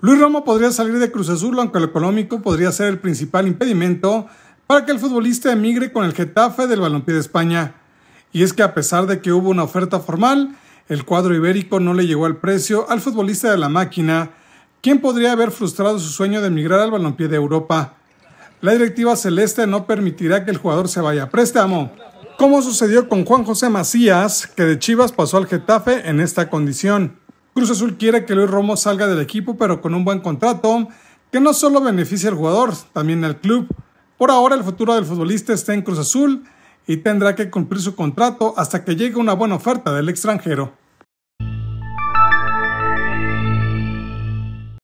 Luis Romo podría salir de Cruz Azul, aunque el económico podría ser el principal impedimento para que el futbolista emigre con el Getafe del Balompié de España. Y es que a pesar de que hubo una oferta formal, el cuadro ibérico no le llegó al precio al futbolista de la máquina, quien podría haber frustrado su sueño de emigrar al balompié de Europa. La directiva celeste no permitirá que el jugador se vaya a préstamo, como sucedió con Juan José Macías, que de Chivas pasó al Getafe en esta condición. Cruz Azul quiere que Luis Romo salga del equipo, pero con un buen contrato que no solo beneficie al jugador, también al club. Por ahora el futuro del futbolista está en Cruz Azul y tendrá que cumplir su contrato hasta que llegue una buena oferta del extranjero.